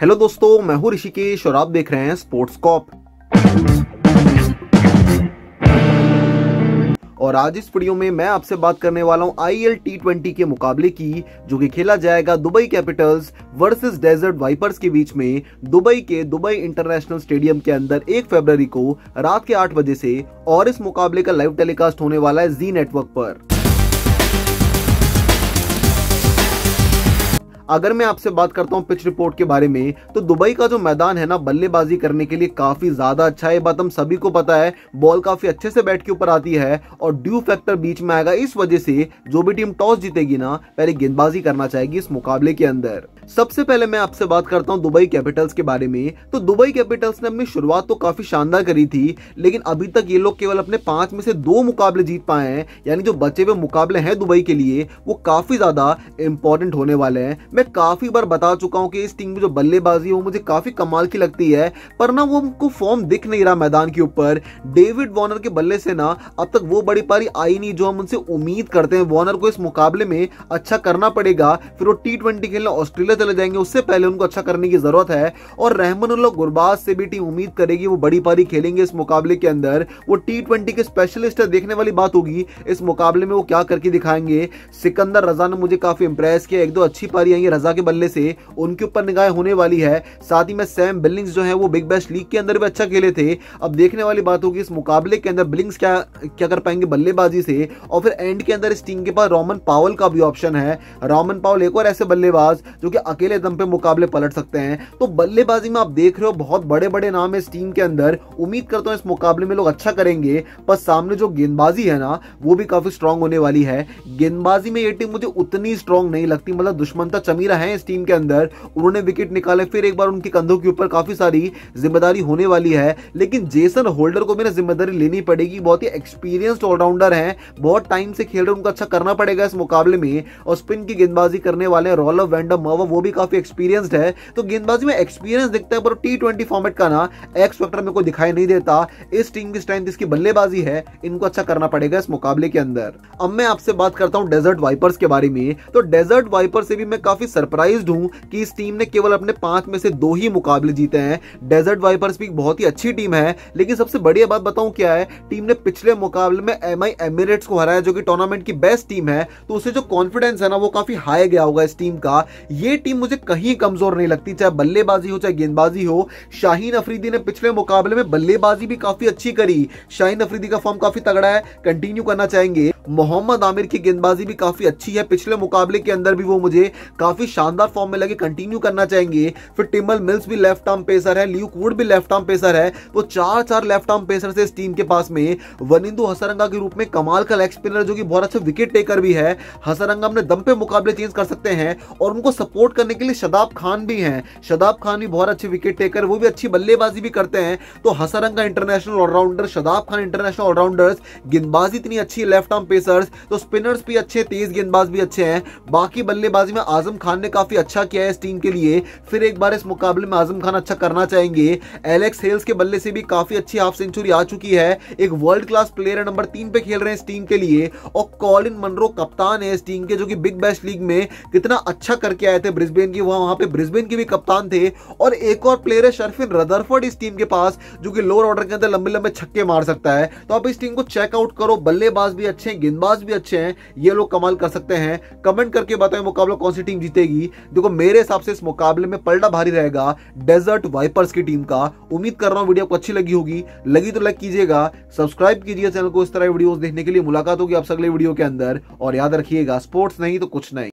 hello दोस्तों मैं हूं ऋषिकेश और आप देख रहे हैं स्पोर्ट्स कॉप और आज इस वीडियो में मैं आपसे बात करने वाला हूं एल टी ट्वेंटी के मुकाबले की जो कि खेला जाएगा Dubai Capitals versus Desert Vipers के बीच में दुबई के दुबई इंटरनेशनल स्टेडियम के अंदर एक फरवरी को रात के आठ बजे से और इस मुकाबले का लाइव टेलीकास्ट होने वाला है जी नेटवर्क पर अगर मैं आपसे बात करता हूँ पिच रिपोर्ट के बारे में तो दुबई का जो मैदान है ना बल्लेबाजी करने के लिए काफी ज्यादा अच्छा है बात हम सभी को पता है बॉल काफी अच्छे से बैट के ऊपर आती है और ड्यू फैक्टर बीच में आएगा इस वजह से जो भी टीम टॉस जीतेगी ना पहले गेंदबाजी करना चाहेगी इस मुकाबले के अंदर सबसे पहले मैं आपसे बात करता हूँ दुबई कैपिटल्स के बारे में तो दुबई कैपिटल्स ने अपनी शुरुआत तो काफी शानदार करी थी लेकिन अभी तक ये लोग केवल अपने पांच में से दो मुकाबले जीत पाए हैं यानी जो बचे हुए मुकाबले हैं दुबई के लिए वो काफी ज्यादा इंपॉर्टेंट होने वाले हैं मैं काफी बार बता चुका हूँ कि इस टीम में जो बल्लेबाजी है वो मुझे काफी कमाल की लगती है पर ना वो उनको फॉर्म दिख नहीं रहा मैदान के ऊपर डेविड वॉर्नर के बल्ले से ना अब तक वो बड़ी पारी आई नहीं जो हम उनसे उम्मीद करते हैं वॉर्नर को इस मुकाबले में अच्छा करना पड़ेगा फिर वो टी ट्वेंटी खेलने ऑस्ट्रेलिया चले जाएंगे उससे पहले उनको अच्छा करने की जरूरत है और रहमन गुरबाज से भी टीम उम्मीद करेगी वो बड़ी पारी खेलेंगे इस मुकाबले के अंदर वो टी ट्वेंटी के स्पेशलिस्ट है देखने वाली बात होगी इस मुकाबले में वो क्या करके दिखाएंगे सिकंदर रजा ने मुझे काफी इंप्रेस किया एक दो अच्छी पारी आई कि रजा के बल्ले से उनके ऊपर निगाह होने वाली है साथ ही में सैम बिलिंग्स जो है वो बिग बैश लीग के अंदर भी अच्छा खेले थे अब देखने वाली बात होगी इस मुकाबले के अंदर बिलिंग्स क्या क्या कर पाएंगे बल्लेबाजी से और फिर एंड के अंदर इस टीम के पास रोमन पावल का भी ऑप्शन है रोमन पावल एक और ऐसे बल्लेबाज जो कि अकेले दम पे मुकाबले पलट सकते हैं तो बल्लेबाजी में आप देख रहे हो बहुत बड़े बड़े नाम है इस टीम के अंदर उम्मीद करता हूँ इस मुकाबले में लोग अच्छा करेंगे पर सामने जो गेंदबाजी है ना वो भी काफी स्ट्रांग होने वाली है गेंदबाजी में ये टीम मुझे उतनी स्ट्रांग नहीं लगती मतलब दुश्मनता तमीरा हैं इस टीम के अंदर उन्होंने विकेट निकाले फिर एक बार उनके कंधों के ऊपर काफी सारी जिम्मेदारी होने वाली है लेकिन जेसन होल्डर को मेरा जिम्मेदारी लेनी पड़ेगी बहुत ही एक्सपीरियंस्ड ऑलराउंडर है बहुत टाइम से खेल रहे उनको अच्छा करना पड़ेगा इस मुकाबले में और स्पिन की गेंदबाजी करने वाले रॉलर वैंडर मावा वो भी काफी एक्सपीरियंस्ड है तो गेंदबाजी में एक्सपीरियंस दिखता है पर टी ट्वेंटी फॉर्मेट का ना एक्स फैक्टर में कोई दिखाई नहीं देता इस टीम की स्ट्रेंथ इसकी बल्लेबाजी है इनको अच्छा करना पड़ेगा इस मुकाबले के अंदर अब मैं आपसे बात करता हूँ डेजर्ट वाइपर्स के बारे में तो डेजर्ट वाइपर से भी मैं काफी काफी सरप्राइज हूँ कि इस टीम ने केवल अपने पांच में से दो ही मुकाबले जीते हैं डेजर्ट वाइपर्स भी बहुत ही अच्छी टीम है लेकिन सबसे बढ़िया बात बताऊं क्या है टीम ने पिछले मुकाबले में एम आई एमिरेट्स को हराया जो कि टूर्नामेंट की बेस्ट टीम है तो उसे जो कॉन्फिडेंस है ना वो काफी हाई गया होगा इस टीम का ये टीम मुझे कहीं कमजोर नहीं लगती चाहे बल्लेबाजी हो चाहे गेंदबाजी हो शाहीन अफरीदी ने पिछले मुकाबले में बल्लेबाजी भी काफी अच्छी करी शाहीन अफरीदी का फॉर्म काफी तगड़ा है कंटिन्यू करना चाहेंगे मोहम्मद आमिर की गेंदबाजी भी काफी अच्छी है पिछले मुकाबले के अंदर भी वो मुझे काफी काफी शानदार फॉर्म में लगे कंटिन्यू करना चाहेंगे फिर टिमल मिल्स भी लेफ्ट आर्म पेसर है ल्यूक वुड भी लेफ्ट आर्म पेसर है तो चार चार लेफ्ट आर्म पेसर से इस टीम के पास में वनिंदु हसरंगा के रूप में कमाल का लेग स्पिनर जो कि बहुत अच्छा विकेट टेकर भी है हसरंगा अपने दम पे मुकाबले चेंज कर सकते हैं और उनको सपोर्ट करने के लिए शदाब खान भी हैं शदाब खान भी बहुत अच्छे विकेट टेकर वो भी अच्छी बल्लेबाजी भी करते हैं तो Hasaranga international allrounder Shadab Khan international allrounders गेंदबाजी इतनी अच्छी है लेफ्ट आर्म पेसर्स तो स्पिनर्स भी अच्छे तेज गेंदबाज भी अच्छे हैं बाकी बल्लेबाजी में आजम आजम खान ने काफी अच्छा किया है इस टीम के लिए फिर एक बार इस मुकाबले में आजम खान अच्छा करना चाहेंगे एलेक्स हेल्स के बल्ले से भी काफी अच्छी हाफ सेंचुरी आ चुकी है एक वर्ल्ड क्लास प्लेयर नंबर तीन पे खेल रहे हैं इस टीम के लिए और कॉलिन मनरो कप्तान है इस टीम के जो कि बिग बैश लीग में कितना अच्छा करके आए थे ब्रिस्बेन की वहां वहां पे ब्रिस्बेन के भी कप्तान थे और एक और प्लेयर है शर्फिन रदरफर्ड इस टीम के पास जो कि लोअर ऑर्डर के अंदर लंबे लंबे छक्के मार सकता है तो आप इस टीम को चेकआउट करो बल्लेबाज भी अच्छे हैं गेंदबाज भी अच्छे हैं ये लोग कमाल कर सकते हैं कमेंट करके बताएं मुकाबला कौन सी टीम जीतेगी देखो मेरे हिसाब से इस मुकाबले में पलटा भारी रहेगा डेजर्ट वाइपर्स की टीम का उम्मीद कर रहा हूँ वीडियो आपको अच्छी लगी होगी लगी तो लाइक कीजिएगा सब्सक्राइब कीजिए चैनल को इस तरह वीडियो देखने के लिए मुलाकात होगी आपसे अगले वीडियो के अंदर और याद रखिएगा स्पोर्ट्स नहीं तो कुछ नहीं